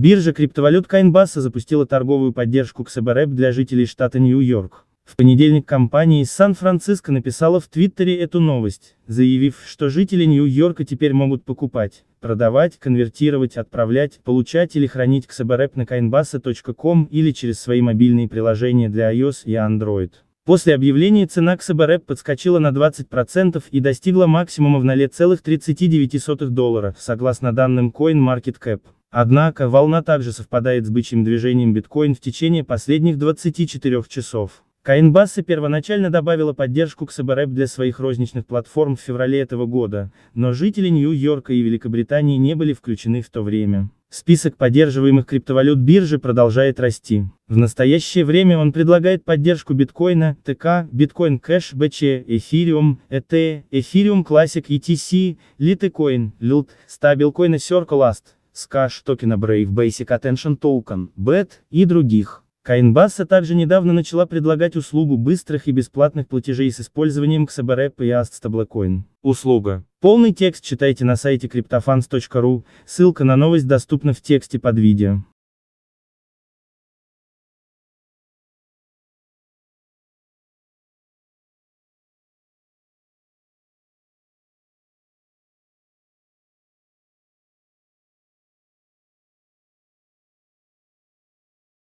Биржа криптовалют Coinbase запустила торговую поддержку XBREP для жителей штата Нью-Йорк. В понедельник компания из Сан-Франциско написала в Твиттере эту новость, заявив, что жители Нью-Йорка теперь могут покупать, продавать, конвертировать, отправлять, получать или хранить XBREP на coinbase.com или через свои мобильные приложения для iOS и Android. После объявления цена XBREP подскочила на 20% и достигла максимума в целых 0,39 доллара, согласно данным CoinMarketCap. Однако, волна также совпадает с бычьим движением биткоин в течение последних 24 часов. Coinbase первоначально добавила поддержку к Сабарэп для своих розничных платформ в феврале этого года, но жители Нью-Йорка и Великобритании не были включены в то время. Список поддерживаемых криптовалют биржи продолжает расти. В настоящее время он предлагает поддержку биткоина, ТК, биткоин кэш, БЧ, эфириум, ЭТ, эфириум классик ETC, литекоин, LUT, стабилкоина Circle Last. Скаш токена Brave Basic Attention Token, BET и других. Coinbase также недавно начала предлагать услугу быстрых и бесплатных платежей с использованием XBRP и AststableCoin. Услуга. Полный текст читайте на сайте cryptofans.ru, ссылка на новость доступна в тексте под видео.